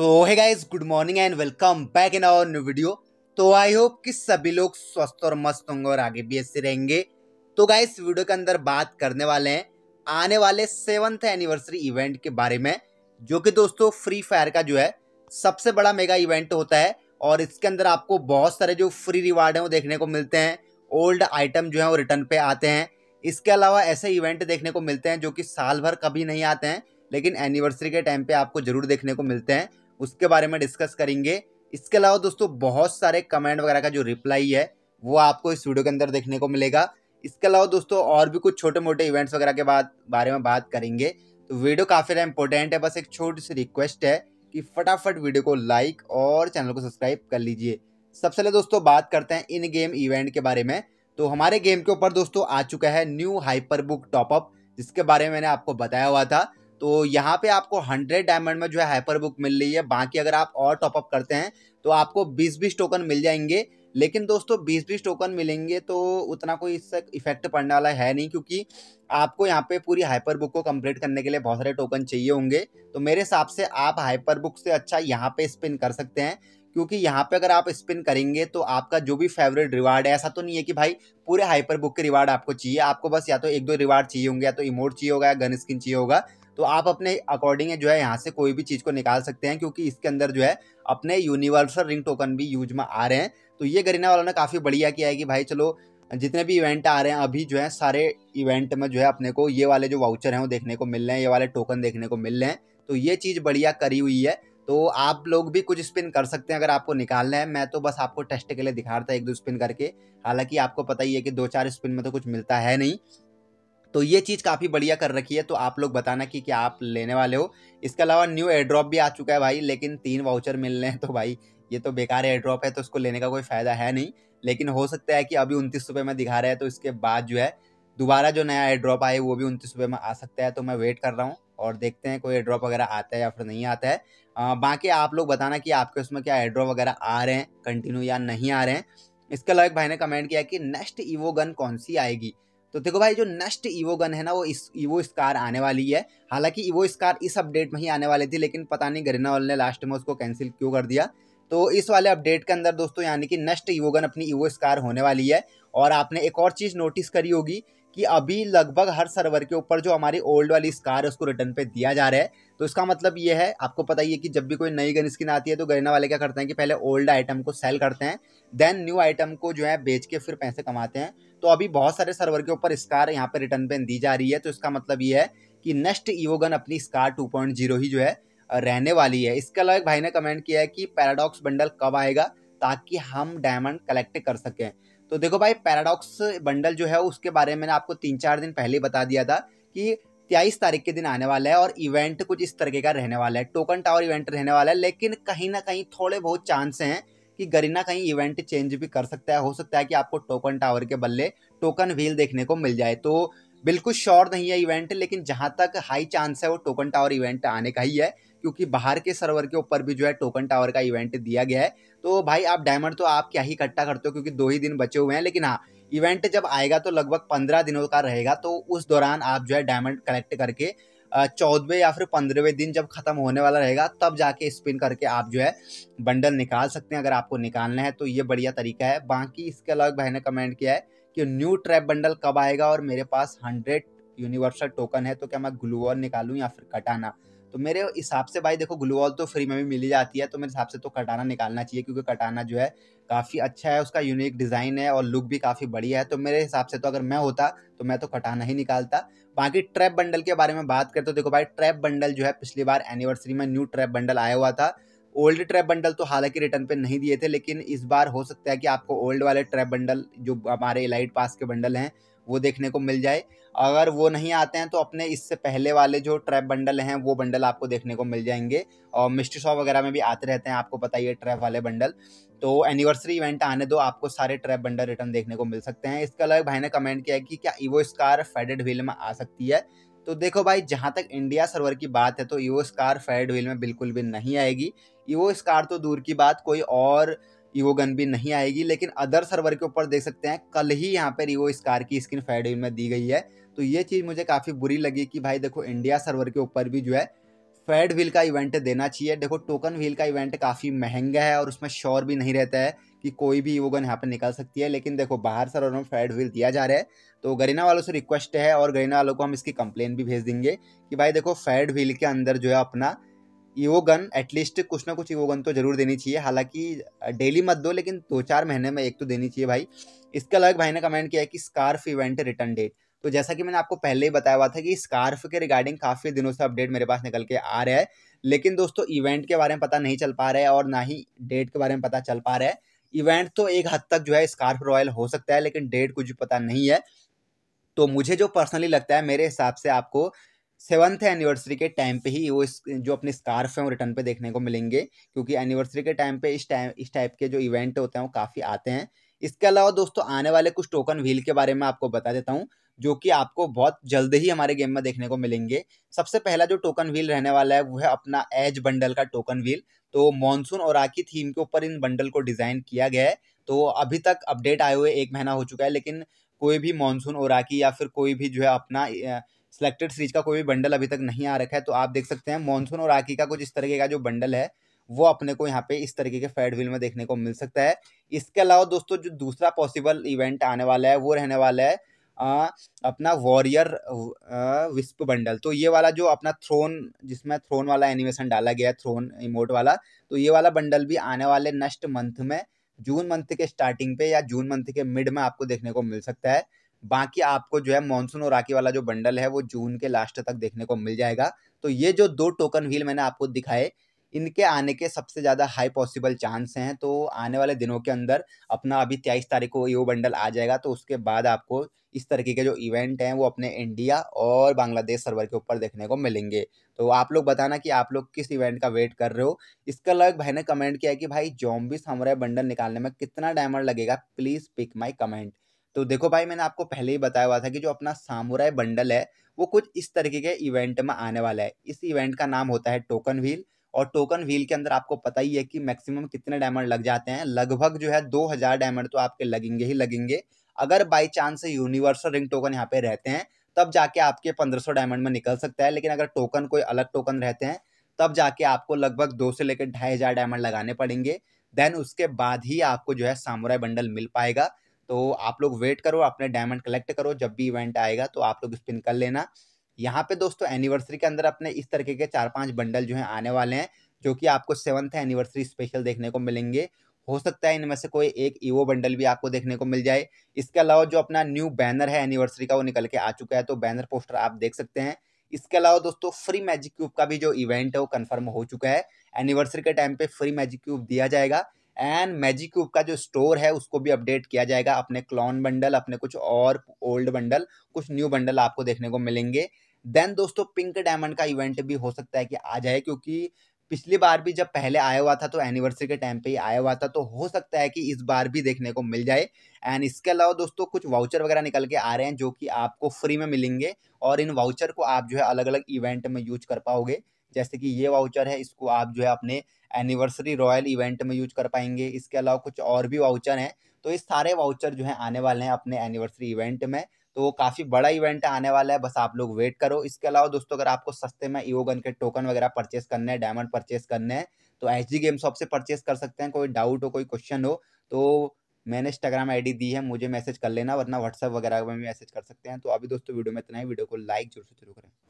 तो है guys good morning and welcome back in our new video तो I hope कि सभी लोग स्वस्थ और मस्त होंगे और आगे भी ऐसे रहेंगे तो गाइज वीडियो के अंदर बात करने वाले हैं आने वाले सेवन्थ एनिवर्सरी इवेंट के बारे में जो कि दोस्तों फ्री फायर का जो है सबसे बड़ा मेगा इवेंट होता है और इसके अंदर आपको बहुत सारे जो फ्री रिवार्ड हैं वो देखने को मिलते हैं ओल्ड आइटम जो है वो रिटर्न पे आते हैं इसके अलावा ऐसे इवेंट देखने को मिलते हैं जो कि साल भर कभी नहीं आते हैं लेकिन एनिवर्सरी के टाइम पे आपको ज़रूर देखने को मिलते हैं उसके बारे में डिस्कस करेंगे इसके अलावा दोस्तों बहुत सारे कमेंट वगैरह का जो रिप्लाई है वो आपको इस वीडियो के अंदर देखने को मिलेगा इसके अलावा दोस्तों और भी कुछ छोटे मोटे इवेंट्स वगैरह के बाद बारे में बात करेंगे तो वीडियो काफ़ी ज्यादा इंपॉर्टेंट है बस एक छोटी सी रिक्वेस्ट है कि फटाफट वीडियो को लाइक और चैनल को सब्सक्राइब कर लीजिए सबसे पहले दोस्तों बात करते हैं इन गेम इवेंट के बारे में तो हमारे गेम के ऊपर दोस्तों आ चुका है न्यू हाइपर बुक टॉपअप जिसके बारे में मैंने आपको बताया हुआ था तो यहाँ पे आपको हंड्रेड डायमंड में जो है हाइपर बुक मिल रही है बाकी अगर आप और टॉपअप करते हैं तो आपको बीस बीस टोकन मिल जाएंगे लेकिन दोस्तों बीस बीस टोकन मिलेंगे तो उतना कोई इससे इफेक्ट पड़ने वाला है नहीं क्योंकि आपको यहाँ पे पूरी हाइपर बुक को कंप्लीट करने के लिए बहुत सारे टोकन चाहिए होंगे तो मेरे हिसाब से आप हाइपर बुक से अच्छा यहाँ पे स्पिन कर सकते हैं क्योंकि यहाँ पे अगर आप स्पिन करेंगे तो आपका जो भी फेवरेट रिवार्ड है ऐसा तो नहीं है कि भाई पूरे हाइपर बुक के रिवार्ड आपको चाहिए आपको बस या तो एक दो रिवार्ड चाहिए होंगे या तो इमोट चाहिए होगा या गन स्किन चाहिए होगा तो आप अपने अकॉर्डिंग जो है यहाँ से कोई भी चीज़ को निकाल सकते हैं क्योंकि इसके अंदर जो है अपने यूनिवर्सल रिंग टोकन भी यूज में आ रहे हैं तो ये गरीना वालों ने काफ़ी बढ़िया किया है कि भाई चलो जितने भी इवेंट आ रहे हैं अभी जो है सारे इवेंट में जो है अपने को ये वाले जो वाउचर हैं वो देखने को मिल रहे हैं ये वाले टोकन देखने को मिल रहे हैं तो ये चीज़ बढ़िया करी हुई है तो आप लोग भी कुछ स्पिन कर सकते हैं अगर आपको निकालना है मैं तो बस आपको टेस्ट के लिए दिखा रहा था एक दो स्पिन करके हालांकि आपको पता ही है कि दो चार स्पिन में तो कुछ मिलता है नहीं तो ये चीज़ काफ़ी बढ़िया कर रखी है तो आप लोग बताना कि क्या आप लेने वाले हो इसके अलावा न्यू एड्रॉप भी आ चुका है भाई लेकिन तीन वाउचर मिल रहे हैं तो भाई ये तो बेकार एयरड्रॉप है तो उसको लेने का कोई फ़ायदा है नहीं लेकिन हो सकता है कि अभी उनतीस रुपये में दिखा रहे हैं तो इसके बाद जो है दोबारा जो नया एड्रॉप आए वो भी उनतीस रुपये में आ सकता है तो मैं वेट कर रहा हूँ और देखते हैं कोई एड्रॉप वगैरह आता है या फिर नहीं आता है बाकी आप लोग बताना कि आपके उसमें क्या एड्रॉप वगैरह आ रहे हैं कंटिन्यू या नहीं आ रहे हैं इसके अलावा एक भाई ने कमेंट किया कि नेक्स्ट ईवो गन कौन सी आएगी तो देखो भाई जो नेक्स्ट ईवो गन है ना वो इस ईवो स्कार आने वाली है हालांकि ईवो स्कार इस अपडेट में ही आने वाली थी लेकिन पता नहीं गरीनावल ने लास्ट में उसको कैंसिल क्यों कर दिया तो इस वाले अपडेट के अंदर दोस्तों यानी कि नेक्स्ट ईवो गन अपनी ईवो स्कार होने वाली है और आपने एक और चीज़ नोटिस करी होगी कि अभी लगभग हर सर्वर के ऊपर जो हमारी ओल्ड वाली स्कार है उसको रिटर्न पे दिया जा रहा है तो इसका मतलब ये है आपको पता ही है कि जब भी कोई नई गन स्किन आती है तो गरीना वाले क्या करते हैं कि पहले ओल्ड आइटम को सेल करते हैं देन न्यू आइटम को जो है बेच के फिर पैसे कमाते हैं तो अभी बहुत सारे सर्वर के ऊपर स्कार यहाँ पर रिटर्न पे दी जा रही है तो इसका मतलब ये है कि नेक्स्ट ईवो गन अपनी स्कार टू पॉइंट जीरो ही जो है रहने वाली है इसके अलावा एक भाई ने कमेंट किया है कि पैराडॉक्स बंडल कब आएगा ताकि हम डायमंड कलेक्ट कर सकें तो देखो भाई पैराडॉक्स बंडल जो है उसके बारे में मैंने आपको तीन चार दिन पहले बता दिया था कि तेईस तारीख के दिन आने वाला है और इवेंट कुछ इस तरीके का रहने वाला है टोकन टावर इवेंट रहने वाला है लेकिन कहीं ना कहीं थोड़े बहुत चांस हैं कि गरीना कहीं इवेंट चेंज भी कर सकता है हो सकता है कि आपको टोकन टावर के बल्ले टोकन व्हील देखने को मिल जाए तो बिल्कुल श्योर नहीं है इवेंट लेकिन जहाँ तक हाई चांस है वो टोकन टावर इवेंट आने का ही है क्योंकि बाहर के सर्वर के ऊपर भी जो है टोकन टावर का इवेंट दिया गया है तो भाई आप डायमंड तो आप क्या ही इकट्ठा करते हो क्योंकि दो ही दिन बचे हुए हैं लेकिन हाँ इवेंट जब आएगा तो लगभग पंद्रह दिनों का रहेगा तो उस दौरान आप जो है डायमंड कलेक्ट करके चौदहवें या फिर पंद्रहवें दिन जब ख़त्म होने वाला रहेगा तब जाके स्पिन करके आप जो है बंडल निकाल सकते हैं अगर आपको निकालना है तो ये बढ़िया तरीका है बाकी इसके अलावा भाई ने कमेंट किया है कि न्यू ट्रैप बंडल कब आएगा और मेरे पास हंड्रेड यूनिवर्सल टोकन है तो क्या मैं ग्लूवर निकालूँ या फिर कटाना तो मेरे हिसाब से भाई देखो ग्लूवॉल तो फ्री में भी मिली जाती है तो मेरे हिसाब से तो कटाना निकालना चाहिए क्योंकि कटाना जो है काफ़ी अच्छा है उसका यूनिक डिज़ाइन है और लुक भी काफ़ी बढ़िया है तो मेरे हिसाब से तो अगर मैं होता तो मैं तो कटाना ही निकालता बाकी ट्रैप बंडल के बारे में बात करते तो देखो भाई ट्रैप बंडल जो है पिछली बार एनिवर्सरी में न्यू ट्रैप बंडल आया हुआ था ओल्ड ट्रैप बंडल तो हालांकि रिटर्न पे नहीं दिए थे लेकिन इस बार हो सकता है कि आपको ओल्ड वाले ट्रैप बंडल जो हमारे लाइट पास के बंडल हैं वो देखने को मिल जाए अगर वो नहीं आते हैं तो अपने इससे पहले वाले जो ट्रैप बंडल हैं वो बंडल आपको देखने को मिल जाएंगे और मिस्ट्री शॉप वगैरह में भी आते रहते हैं आपको पता ही है ट्रैप वाले बंडल तो एनिवर्सरी इवेंट आने दो आपको सारे ट्रैप बंडल रिटर्न देखने को मिल सकते हैं इसके अलावा भाई ने कमेंट किया कि क्या ईवो स्कार फेडेड व्हील में आ सकती है तो देखो भाई जहाँ तक इंडिया सर्वर की बात है तो ईवो स्कार फेडेड व्हील में बिल्कुल भी नहीं आएगी ईवो स्कार तो दूर की बात कोई और ईवो गन भी नहीं आएगी लेकिन अदर सर्वर के ऊपर देख सकते हैं कल ही यहाँ पर ईवो स्कार की स्किन फेडविल में दी गई है तो ये चीज़ मुझे काफ़ी बुरी लगी कि भाई देखो इंडिया सर्वर के ऊपर भी जो है फेड व्हील का इवेंट देना चाहिए देखो टोकन व्हील का इवेंट काफ़ी महंगा है और उसमें श्योर भी नहीं रहता है कि कोई भी ईवोगन यहाँ पर निकल सकती है लेकिन देखो बाहर सर्वर में फेड व्हील दिया जा रहा है तो गरीना वालों से रिक्वेस्ट है और गरीना वालों को हम इसकी कंप्लेन भी भेज देंगे कि भाई देखो फेड व्हील के अंदर जो है अपना ईवो गन एटलीस्ट कुछ ना कुछ ईवो गन तो जरूर देनी चाहिए हालांकि डेली मत दो लेकिन दो चार महीने में एक तो देनी चाहिए भाई इसके अलग भाई ने कमेंट किया है कि स्कार्फ इवेंट रिटर्न डेट तो जैसा कि मैंने आपको पहले ही बताया हुआ था कि स्कार्फ के रिगार्डिंग काफ़ी दिनों से अपडेट मेरे पास निकल के आ रहा है लेकिन दोस्तों इवेंट के बारे में पता नहीं चल पा रहा है और ना ही डेट के बारे में पता चल पा रहा है इवेंट तो एक हद तक जो है स्कार्फ रॉयल हो सकता है लेकिन डेट कुछ पता नहीं है तो मुझे जो पर्सनली लगता है मेरे हिसाब से आपको सेवन्थ एनिवर्सरी के टाइम पे ही वो इस जो अपने स्कार्फ हैं वो रिटर्न पे देखने को मिलेंगे क्योंकि एनिवर्सरी के टाइम पे इस टाइम इस टाइप के जो इवेंट होते हैं वो काफ़ी आते हैं इसके अलावा दोस्तों आने वाले कुछ टोकन व्हील के बारे में आपको बता देता हूँ जो कि आपको बहुत जल्द ही हमारे गेम में देखने को मिलेंगे सबसे पहला जो टोकन व्हील रहने वाला है वो है अपना एज बंडल का टोकन व्हील तो मानसून और आकी थीम के ऊपर इन बंडल को डिज़ाइन किया गया है तो अभी तक अपडेट आए हुए एक महीना हो चुका है लेकिन कोई भी मानसून और आकी या फिर कोई भी जो है अपना सिलेक्टेड सीरीज का कोई भी बंडल अभी तक नहीं आ रखा है तो आप देख सकते हैं मॉनसून और आकी का कुछ इस तरीके का जो बंडल है वो अपने को यहाँ पे इस तरीके के फेड व्हील में देखने को मिल सकता है इसके अलावा दोस्तों जो दूसरा पॉसिबल इवेंट आने वाला है वो रहने वाला है आ, अपना वॉरियर विस्प बंडल तो ये वाला जो अपना थ्रोन जिसमें थ्रोन वाला एनिमेशन डाला गया है थ्रोन इमोट वाला तो ये वाला बंडल भी आने वाले नेक्स्ट मंथ में जून मंथ के स्टार्टिंग पे या जून मंथ के मिड में आपको देखने को मिल सकता है बाकी आपको जो है मानसून और राखी वाला जो बंडल है वो जून के लास्ट तक देखने को मिल जाएगा तो ये जो दो टोकन व्हील मैंने आपको दिखाए इनके आने के सबसे ज़्यादा हाई पॉसिबल चांस हैं तो आने वाले दिनों के अंदर अपना अभी तेईस तारीख को यो बंडल आ जाएगा तो उसके बाद आपको इस तरीके के जो इवेंट हैं वो अपने इंडिया और बांग्लादेश सर्वर के ऊपर देखने को मिलेंगे तो आप लोग बताना कि आप लोग किस इवेंट का वेट कर रहे हो इसके अलावा भाई ने कमेंट किया कि भाई जॉम्बिस हमारे बंडल निकालने में कितना डायमंड लगेगा प्लीज़ पिक माई कमेंट तो देखो भाई मैंने आपको पहले ही बताया हुआ था कि जो अपना सामुराई बंडल है वो कुछ इस तरीके के इवेंट में आने वाला है इस इवेंट का नाम होता है टोकन व्हील और टोकन व्हील के अंदर आपको पता ही है कि मैक्सिमम कितने डायमंड लग जाते हैं लगभग जो है दो हज़ार डायमंड तो आपके लगेंगे ही लगेंगे अगर by chance universal ring token यहाँ पे रहते हैं तब जाके आपके पंद्रह सौ डायमंड में निकल सकता है लेकिन अगर टोकन कोई अलग टोकन रहते हैं तब जाके आपको लगभग दो से लेकर ढाई हज़ार डायमंड लगाने पड़ेंगे देन उसके बाद ही आपको जो है सामुराई बंडल मिल पाएगा तो आप लोग वेट करो अपने डायमंड कलेक्ट करो जब भी इवेंट आएगा तो आप लोग स्पिन कर लेना यहाँ पे दोस्तों एनिवर्सरी के अंदर अपने इस तरीके के चार पांच बंडल जो है आने वाले हैं जो कि आपको सेवन्थ एनिवर्सरी स्पेशल देखने को मिलेंगे हो सकता है इनमें से कोई एक ईवो बंडल भी आपको देखने को मिल जाए इसके अलावा जो अपना न्यू बैनर है एनिवर्सरी का वो निकल के आ चुका है तो बैनर पोस्टर आप देख सकते हैं इसके अलावा दोस्तों फ्री मैजिक क्यूब का भी जो इवेंट है वो कन्फर्म हो चुका है एनिवर्सरी के टाइम पे फ्री मैजिक क्यूब दिया जाएगा एंड मैजिक क्यूब का जो स्टोर है उसको भी अपडेट किया जाएगा अपने क्लॉन बंडल अपने कुछ और ओल्ड बंडल कुछ न्यू बंडल आपको देखने को मिलेंगे देन दोस्तों पिंक डायमंड का इवेंट भी हो सकता है कि आ जाए क्योंकि पिछली बार भी जब पहले आया हुआ था तो एनिवर्सरी के टाइम पे ही आया हुआ था तो हो सकता है कि इस बार भी देखने को मिल जाए एंड इसके अलावा दोस्तों कुछ वाउचर वगैरह निकल के आ रहे हैं जो कि आपको फ्री में मिलेंगे और इन वाउचर को आप जो है अलग अलग इवेंट में यूज कर पाओगे जैसे कि ये वाउचर है इसको आप जो है अपने एनिवर्सरी रॉयल इवेंट में यूज कर पाएंगे इसके अलावा कुछ और भी वाउचर हैं तो ये सारे वाउचर जो है आने वाले हैं अपने एनिवर्सरी इवेंट में तो वो काफ़ी बड़ा इवेंट आने वाला है बस आप लोग वेट करो इसके अलावा दोस्तों अगर आपको सस्ते में ईओगन के टोकन वगैरह परचेस करने हैं डायमंड परचेस करने हैं तो एच डी गेम शॉप से परचेस कर सकते हैं कोई डाउट हो कोई क्वेश्चन हो तो मैंने इंस्टाग्राम आईडी दी है मुझे मैसेज कर लेना वरना व्हाट्सअप वगैरह में मैसेज कर सकते हैं तो अभी दोस्तों वीडियो में इतना ही वीडियो को लाइक जरूर से जरूर करें